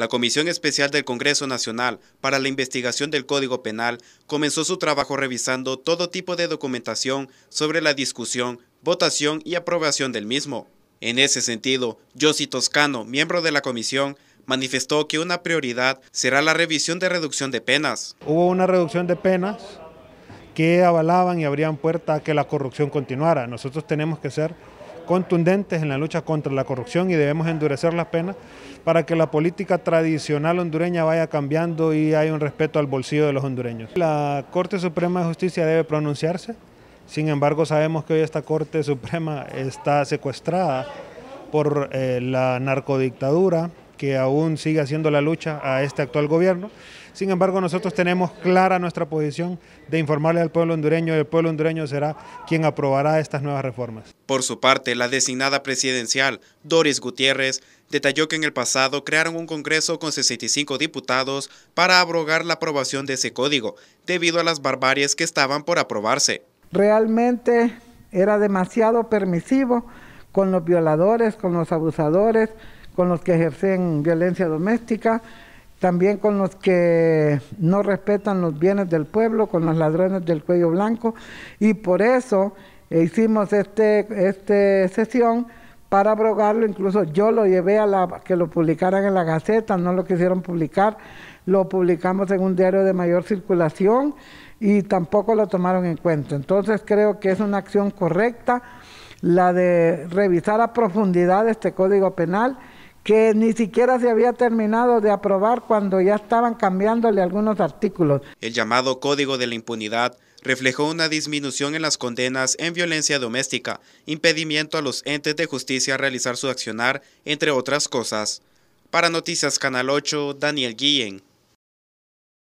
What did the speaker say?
La Comisión Especial del Congreso Nacional para la Investigación del Código Penal comenzó su trabajo revisando todo tipo de documentación sobre la discusión, votación y aprobación del mismo. En ese sentido, Josi Toscano, miembro de la comisión, manifestó que una prioridad será la revisión de reducción de penas. Hubo una reducción de penas que avalaban y abrían puerta a que la corrupción continuara. Nosotros tenemos que ser contundentes en la lucha contra la corrupción y debemos endurecer las penas para que la política tradicional hondureña vaya cambiando y haya un respeto al bolsillo de los hondureños. La Corte Suprema de Justicia debe pronunciarse, sin embargo sabemos que hoy esta Corte Suprema está secuestrada por eh, la narcodictadura, que aún sigue haciendo la lucha a este actual gobierno. Sin embargo, nosotros tenemos clara nuestra posición de informarle al pueblo hondureño y el pueblo hondureño será quien aprobará estas nuevas reformas. Por su parte, la designada presidencial, Doris Gutiérrez, detalló que en el pasado crearon un Congreso con 65 diputados para abrogar la aprobación de ese código, debido a las barbaries que estaban por aprobarse. Realmente era demasiado permisivo con los violadores, con los abusadores, con los que ejercen violencia doméstica, también con los que no respetan los bienes del pueblo, con los ladrones del cuello blanco, y por eso hicimos este, este, sesión para abrogarlo, incluso yo lo llevé a la, que lo publicaran en la Gaceta, no lo quisieron publicar, lo publicamos en un diario de mayor circulación y tampoco lo tomaron en cuenta. Entonces creo que es una acción correcta la de revisar a profundidad este código penal que ni siquiera se había terminado de aprobar cuando ya estaban cambiándole algunos artículos. El llamado Código de la Impunidad reflejó una disminución en las condenas en violencia doméstica, impedimiento a los entes de justicia a realizar su accionar, entre otras cosas. Para Noticias Canal 8, Daniel Guillén.